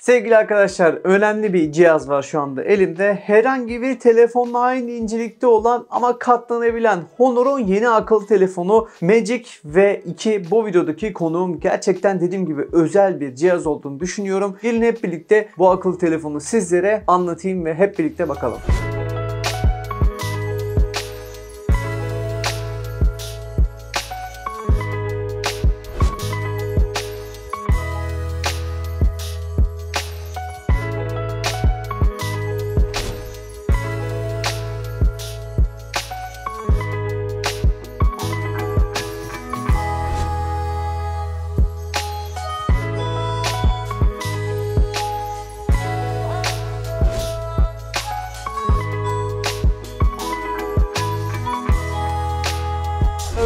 Sevgili arkadaşlar önemli bir cihaz var şu anda elimde. Herhangi bir telefonla aynı incelikte olan ama katlanabilen Honor'un yeni akıllı telefonu Magic V2 bu videodaki konuğum gerçekten dediğim gibi özel bir cihaz olduğunu düşünüyorum. Gelin hep birlikte bu akıllı telefonu sizlere anlatayım ve hep birlikte bakalım.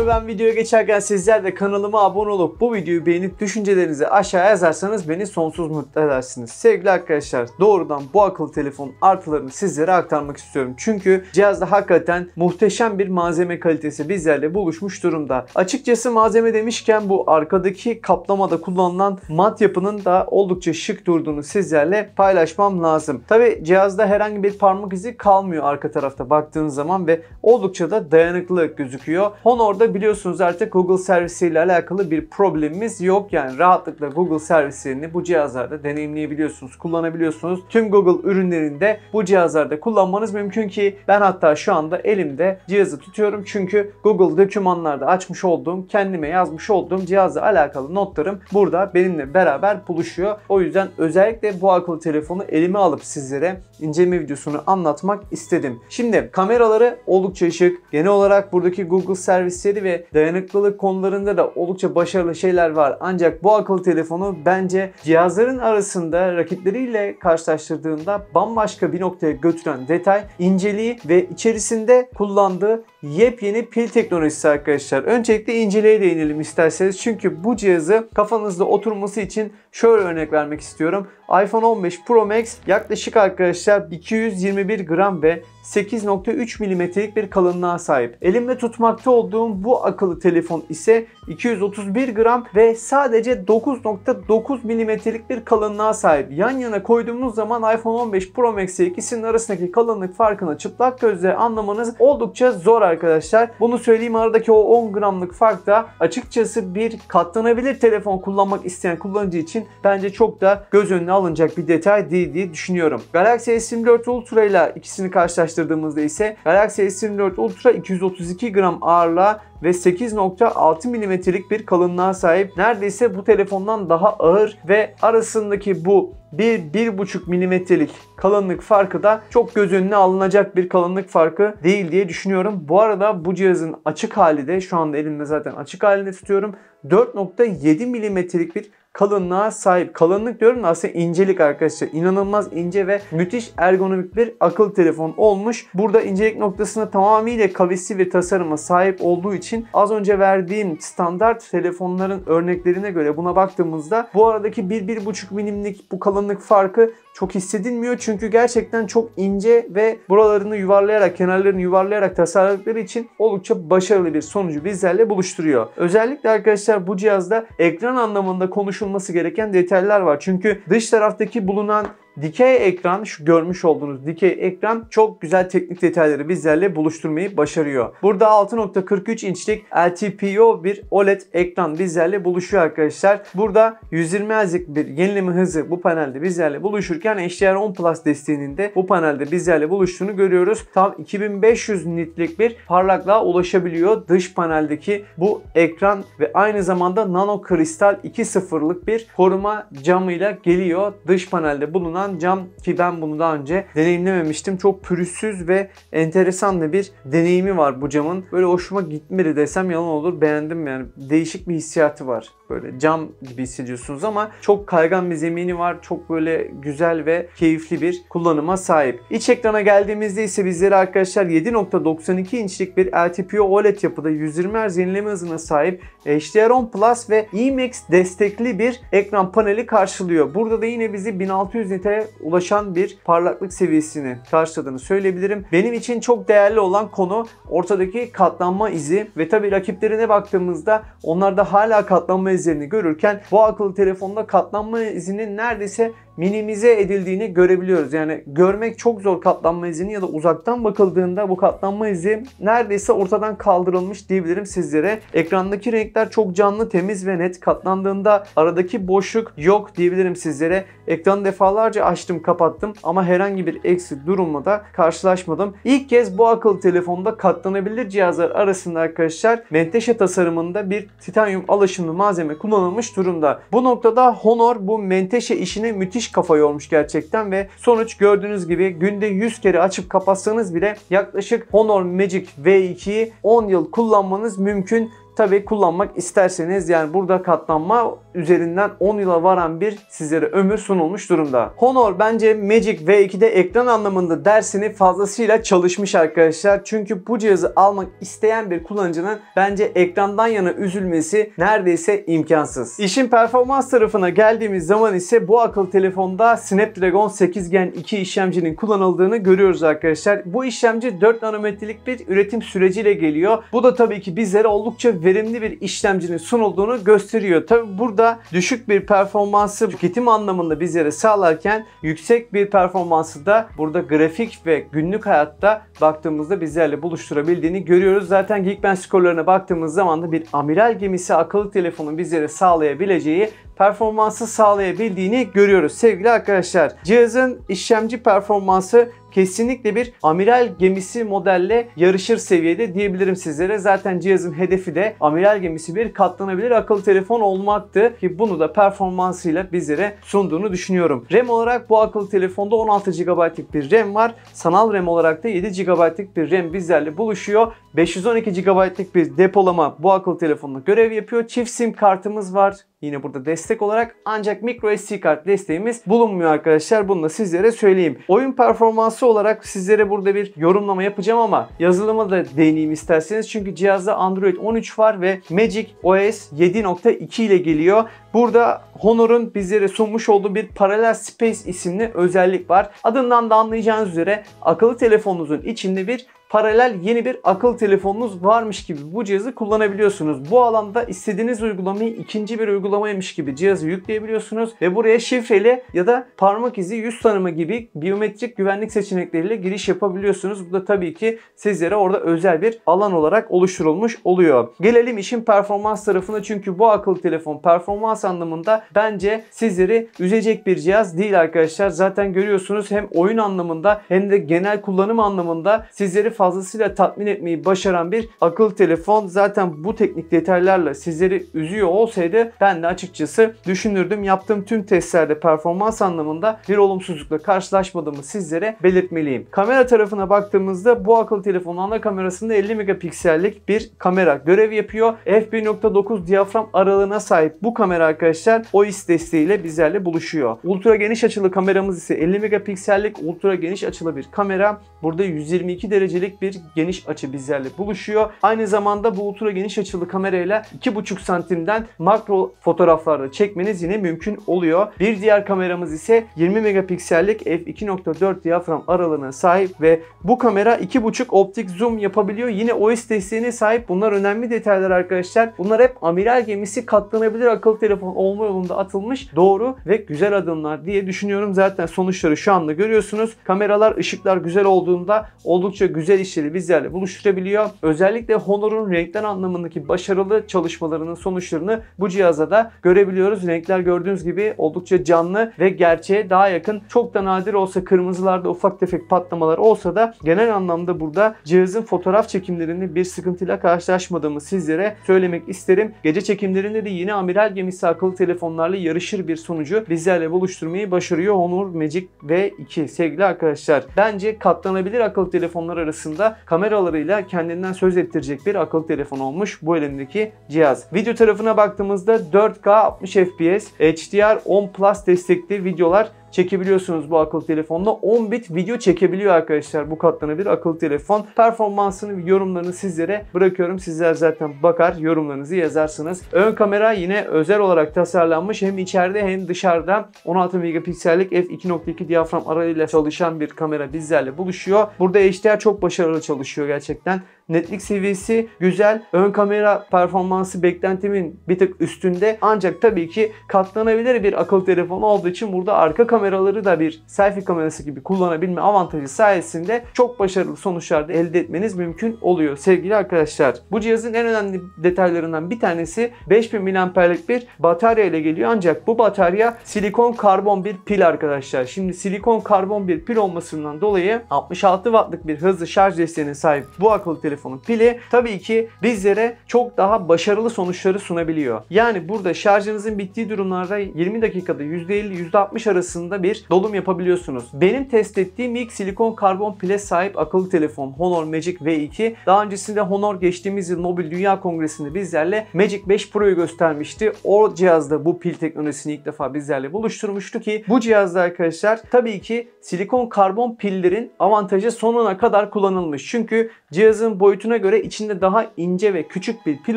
ben videoya geçerken sizler de kanalıma abone olup bu videoyu beğenip düşüncelerinizi aşağıya yazarsanız beni sonsuz mutlu edersiniz. Sevgili arkadaşlar doğrudan bu akıllı telefon artılarını sizlere aktarmak istiyorum. Çünkü cihazda hakikaten muhteşem bir malzeme kalitesi bizlerle buluşmuş durumda. Açıkçası malzeme demişken bu arkadaki kaplamada kullanılan mat yapının da oldukça şık durduğunu sizlerle paylaşmam lazım. Tabi cihazda herhangi bir parmak izi kalmıyor arka tarafta baktığınız zaman ve oldukça da dayanıklı gözüküyor. Honor'da biliyorsunuz artık Google servisiyle alakalı bir problemimiz yok. Yani rahatlıkla Google servisini bu cihazlarda deneyimleyebiliyorsunuz, kullanabiliyorsunuz. Tüm Google ürünlerinde bu cihazlarda kullanmanız mümkün ki ben hatta şu anda elimde cihazı tutuyorum. Çünkü Google dokümanlarda açmış olduğum, kendime yazmış olduğum cihazla alakalı notlarım burada benimle beraber buluşuyor. O yüzden özellikle bu akıllı telefonu elime alıp sizlere inceleme videosunu anlatmak istedim. Şimdi kameraları oldukça şık. Genel olarak buradaki Google servisleri ve dayanıklılık konularında da oldukça başarılı şeyler var. Ancak bu akıllı telefonu bence cihazların arasında rakipleriyle karşılaştırdığında bambaşka bir noktaya götüren detay inceliği ve içerisinde kullandığı yepyeni pil teknolojisi arkadaşlar. Öncelikle inceliğe değinelim isterseniz. Çünkü bu cihazı kafanızda oturması için şöyle örnek vermek istiyorum. iPhone 15 Pro Max yaklaşık arkadaşlar 221 gram ve 8.3 milimetrelik bir kalınlığa sahip. Elimde tutmakta olduğum bu akıllı telefon ise 231 gram ve sadece 9.9 milimetrelik bir kalınlığa sahip. Yan yana koyduğumuz zaman iPhone 15 Pro Max ile ikisinin arasındaki kalınlık farkını çıplak gözle anlamanız oldukça zor arkadaşlar. Bunu söyleyeyim aradaki o 10 gramlık fark da açıkçası bir katlanabilir telefon kullanmak isteyen kullanıcı için bence çok da göz önüne alınacak bir detay değil diye düşünüyorum. Galaxy S24 Ultra ile ikisini karşılaştırdım karşılaştırdığımızda ise Galaxy S24 Ultra 232 gram ağırlığa ve 8.6 milimetrelik bir kalınlığa sahip. Neredeyse bu telefondan daha ağır ve arasındaki bu 1-1.5 milimetrelik kalınlık farkı da çok göz önüne alınacak bir kalınlık farkı değil diye düşünüyorum. Bu arada bu cihazın açık hali de şu anda elimde zaten açık halinde tutuyorum. 4.7 milimetrelik bir kalınlığa sahip. Kalınlık diyorum da aslında incelik arkadaşlar. İnanılmaz ince ve müthiş ergonomik bir akıllı telefon olmuş. Burada incelik noktasında tamamıyla kavisli bir tasarıma sahip olduğu için az önce verdiğim standart telefonların örneklerine göre buna baktığımızda bu aradaki 1-1,5 milimlik bu kalınlık farkı çok hissedilmiyor. Çünkü gerçekten çok ince ve buralarını yuvarlayarak, kenarlarını yuvarlayarak tasarladıkları için oldukça başarılı bir sonucu bizlerle buluşturuyor. Özellikle arkadaşlar bu cihazda ekran anlamında konuşulduğu konuşulması gereken detaylar var. Çünkü dış taraftaki bulunan Dikey ekran şu görmüş olduğunuz dikey ekran çok güzel teknik detayları bizlerle buluşturmayı başarıyor. Burada 6.43 inçlik LTPO bir OLED ekran bizlerle buluşuyor arkadaşlar. Burada 120 Hz'lik bir yenileme hızı bu panelde bizlerle buluşurken HDR10 Plus desteğinin de bu panelde bizlerle buluştuğunu görüyoruz. Tam 2500 nitlik bir parlaklığa ulaşabiliyor dış paneldeki bu ekran ve aynı zamanda nano kristal 2.0'lık bir koruma camıyla geliyor dış panelde bulunan kullanılan cam ki ben bunu daha önce deneyimlememiştim. Çok pürüzsüz ve enteresan da bir deneyimi var bu camın. Böyle hoşuma gitmedi desem yalan olur. Beğendim yani. Değişik bir hissiyatı var böyle cam gibi hissediyorsunuz ama çok kaygan bir zemini var. Çok böyle güzel ve keyifli bir kullanıma sahip. İç ekrana geldiğimizde ise bizlere arkadaşlar 7.92 inçlik bir LTPO OLED yapıda 120 Hz yenileme hızına sahip HDR10 Plus ve IMAX destekli bir ekran paneli karşılıyor. Burada da yine bizi 1600 nite ulaşan bir parlaklık seviyesini karşıladığını söyleyebilirim. Benim için çok değerli olan konu ortadaki katlanma izi ve tabi rakiplerine baktığımızda onlarda hala katlanma izi izlerini görürken bu akıllı telefonda katlanma izinin neredeyse minimize edildiğini görebiliyoruz. Yani görmek çok zor katlanma izini ya da uzaktan bakıldığında bu katlanma izi neredeyse ortadan kaldırılmış diyebilirim sizlere. Ekrandaki renkler çok canlı, temiz ve net katlandığında aradaki boşluk yok diyebilirim sizlere. Ekranı defalarca açtım, kapattım ama herhangi bir eksik durumla da karşılaşmadım. İlk kez bu akıllı telefonda katlanabilir cihazlar arasında arkadaşlar menteşe tasarımında bir titanyum alaşımlı malzeme kullanılmış durumda. Bu noktada Honor bu menteşe işini müthiş müthiş kafa yormuş gerçekten ve sonuç gördüğünüz gibi günde 100 kere açıp kapatsanız bile yaklaşık Honor Magic V2'yi 10 yıl kullanmanız mümkün. Tabi kullanmak isterseniz yani burada katlanma üzerinden 10 yıla varan bir sizlere ömür sunulmuş durumda. Honor bence Magic V2'de ekran anlamında dersini fazlasıyla çalışmış arkadaşlar. Çünkü bu cihazı almak isteyen bir kullanıcının bence ekrandan yana üzülmesi neredeyse imkansız. İşin performans tarafına geldiğimiz zaman ise bu akıllı telefonda Snapdragon 8 Gen 2 işlemcinin kullanıldığını görüyoruz arkadaşlar. Bu işlemci 4 nanometrelik bir üretim süreciyle geliyor. Bu da tabii ki bizlere oldukça verimli bir işlemcinin sunulduğunu gösteriyor. Tabii burada burada düşük bir performansı tüketim anlamında bizlere sağlarken yüksek bir performansı da burada grafik ve günlük hayatta baktığımızda bizlerle buluşturabildiğini görüyoruz. Zaten Geekbench skorlarına baktığımız zaman da bir amiral gemisi akıllı telefonun bizlere sağlayabileceği performansı sağlayabildiğini görüyoruz sevgili arkadaşlar. Cihazın işlemci performansı kesinlikle bir amiral gemisi modelle yarışır seviyede diyebilirim sizlere. Zaten cihazın hedefi de amiral gemisi bir katlanabilir akıllı telefon olmaktı ki bunu da performansıyla bizlere sunduğunu düşünüyorum. RAM olarak bu akıllı telefonda 16 GB'lık bir RAM var. Sanal RAM olarak da 7 GB'lık bir RAM bizlerle buluşuyor. 512 GB'lık bir depolama bu akıllı telefonda görev yapıyor. Çift sim kartımız var yine burada destek olarak ancak micro SD kart desteğimiz bulunmuyor arkadaşlar. Bunu da sizlere söyleyeyim. Oyun performansı olarak sizlere burada bir yorumlama yapacağım ama yazılıma da değineyim isterseniz. Çünkü cihazda Android 13 var ve Magic OS 7.2 ile geliyor. Burada Honor'un bizlere sunmuş olduğu bir Parallel Space isimli özellik var. Adından da anlayacağınız üzere akıllı telefonunuzun içinde bir paralel yeni bir akıl telefonunuz varmış gibi bu cihazı kullanabiliyorsunuz. Bu alanda istediğiniz uygulamayı ikinci bir uygulamaymış gibi cihazı yükleyebiliyorsunuz ve buraya şifreli ya da parmak izi yüz tanıma gibi biyometrik güvenlik seçenekleriyle giriş yapabiliyorsunuz. Bu da tabii ki sizlere orada özel bir alan olarak oluşturulmuş oluyor. Gelelim işin performans tarafına çünkü bu akıllı telefon performans anlamında bence sizleri üzecek bir cihaz değil arkadaşlar. Zaten görüyorsunuz hem oyun anlamında hem de genel kullanım anlamında sizleri fazlasıyla tatmin etmeyi başaran bir akıllı telefon. Zaten bu teknik detaylarla sizleri üzüyor olsaydı ben de açıkçası düşünürdüm. Yaptığım tüm testlerde performans anlamında bir olumsuzlukla karşılaşmadığımı sizlere belirtmeliyim. Kamera tarafına baktığımızda bu akıllı telefonun ana kamerasında 50 megapiksellik bir kamera görev yapıyor. f1.9 diyafram aralığına sahip bu kamera arkadaşlar OIS desteğiyle bizlerle buluşuyor. Ultra geniş açılı kameramız ise 50 megapiksellik ultra geniş açılı bir kamera Burada 122 derecelik bir geniş açı bizlerle buluşuyor. Aynı zamanda bu ultra geniş açılı kamerayla 2,5 santimden makro fotoğraflarda çekmeniz yine mümkün oluyor. Bir diğer kameramız ise 20 megapiksellik f2.4 diyafram aralığına sahip ve bu kamera 2.5 optik zoom yapabiliyor. Yine OS desteğine sahip. Bunlar önemli detaylar arkadaşlar. Bunlar hep amiral gemisi katlanabilir akıllı telefon olma yolunda atılmış doğru ve güzel adımlar diye düşünüyorum. Zaten sonuçları şu anda görüyorsunuz. Kameralar, ışıklar güzel olduğu olduğunda oldukça güzel işleri bizlerle buluşturabiliyor. Özellikle Honor'un renkler anlamındaki başarılı çalışmalarının sonuçlarını bu cihaza da görebiliyoruz. Renkler gördüğünüz gibi oldukça canlı ve gerçeğe daha yakın. Çok da nadir olsa kırmızılarda ufak tefek patlamalar olsa da genel anlamda burada cihazın fotoğraf çekimlerinde bir sıkıntıyla karşılaşmadığımı sizlere söylemek isterim. Gece çekimlerinde de yine amiral gemisi akıllı telefonlarla yarışır bir sonucu bizlerle buluşturmayı başarıyor Honor Magic V2. Sevgili arkadaşlar bence katlanabilir kullanılabilir akıllı telefonlar arasında kameralarıyla kendinden söz ettirecek bir akıllı telefon olmuş bu elindeki cihaz. Video tarafına baktığımızda 4K 60 FPS, HDR 10 Plus destekli videolar çekebiliyorsunuz bu akıllı telefonda. 10 bit video çekebiliyor arkadaşlar bu katlanabilir akıllı telefon. Performansını yorumlarını sizlere bırakıyorum. Sizler zaten bakar yorumlarınızı yazarsınız. Ön kamera yine özel olarak tasarlanmış. Hem içeride hem dışarıda 16 megapiksellik f2.2 diyafram aralığıyla çalışan bir kamera bizlerle buluşuyor. Burada HDR çok başarılı çalışıyor gerçekten. Netlik seviyesi güzel. Ön kamera performansı beklentimin bir tık üstünde. Ancak tabii ki katlanabilir bir akıllı telefon olduğu için burada arka kameraları da bir selfie kamerası gibi kullanabilme avantajı sayesinde çok başarılı sonuçlar da elde etmeniz mümkün oluyor sevgili arkadaşlar. Bu cihazın en önemli detaylarından bir tanesi 5000 mAh'lik bir batarya ile geliyor ancak bu batarya silikon karbon bir pil arkadaşlar. Şimdi silikon karbon bir pil olmasından dolayı 66 wattlık bir hızlı şarj desteğine sahip bu akıllı telefon telefonun pili tabii ki bizlere çok daha başarılı sonuçları sunabiliyor. Yani burada şarjınızın bittiği durumlarda 20 dakikada %50 %60 arasında bir dolum yapabiliyorsunuz. Benim test ettiğim ilk silikon karbon pile sahip akıllı telefon Honor Magic V2. Daha öncesinde Honor geçtiğimiz yıl Mobil Dünya Kongresi'nde bizlerle Magic 5 Pro'yu göstermişti. O cihazda bu pil teknolojisini ilk defa bizlerle buluşturmuştu ki bu cihazda arkadaşlar tabii ki silikon karbon pillerin avantajı sonuna kadar kullanılmış. Çünkü cihazın bu boyutuna göre içinde daha ince ve küçük bir pil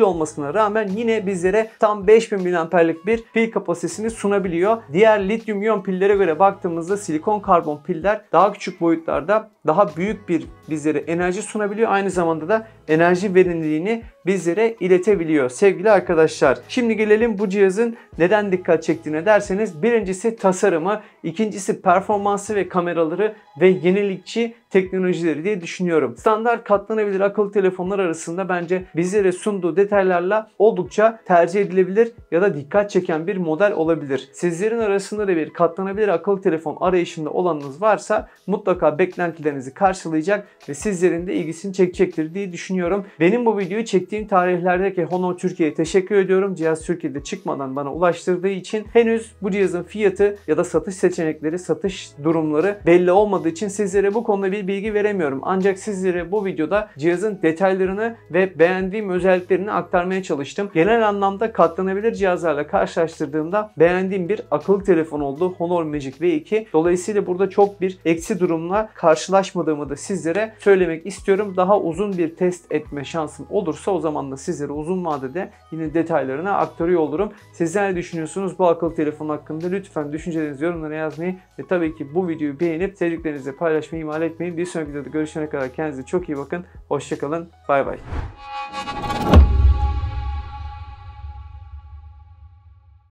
olmasına rağmen yine bizlere tam 5000 mAh'lik bir pil kapasitesini sunabiliyor. Diğer lityum iyon pillere göre baktığımızda silikon karbon piller daha küçük boyutlarda daha büyük bir bizlere enerji sunabiliyor. Aynı zamanda da enerji verimliliğini bizlere iletebiliyor sevgili arkadaşlar. Şimdi gelelim bu cihazın neden dikkat çektiğine derseniz birincisi tasarımı, ikincisi performansı ve kameraları ve yenilikçi teknolojileri diye düşünüyorum. Standart katlanabilir akıllı telefonlar arasında bence bizlere sunduğu detaylarla oldukça tercih edilebilir ya da dikkat çeken bir model olabilir. Sizlerin arasında da bir katlanabilir akıllı telefon arayışında olanınız varsa mutlaka beklentilerinizi karşılayacak ve sizlerin de ilgisini çekecektir diye düşünüyorum. Benim bu videoyu çektiğim geçtiğim tarihlerdeki Honor Türkiye'ye teşekkür ediyorum. Cihaz Türkiye'de çıkmadan bana ulaştırdığı için henüz bu cihazın fiyatı ya da satış seçenekleri, satış durumları belli olmadığı için sizlere bu konuda bir bilgi veremiyorum. Ancak sizlere bu videoda cihazın detaylarını ve beğendiğim özelliklerini aktarmaya çalıştım. Genel anlamda katlanabilir cihazlarla karşılaştırdığımda beğendiğim bir akıllı telefon oldu Honor Magic V2. Dolayısıyla burada çok bir eksi durumla karşılaşmadığımı da sizlere söylemek istiyorum. Daha uzun bir test etme şansım olursa o zaman zaman da sizlere uzun vadede yine detaylarına aktarıyor olurum. Sizler ne düşünüyorsunuz bu akıllı telefon hakkında? Lütfen düşüncelerinizi yorumlara yazmayı ve tabii ki bu videoyu beğenip sevdiklerinizle paylaşmayı ihmal etmeyin. Bir sonraki videoda görüşene kadar kendinize çok iyi bakın. Hoşçakalın. Bay bay.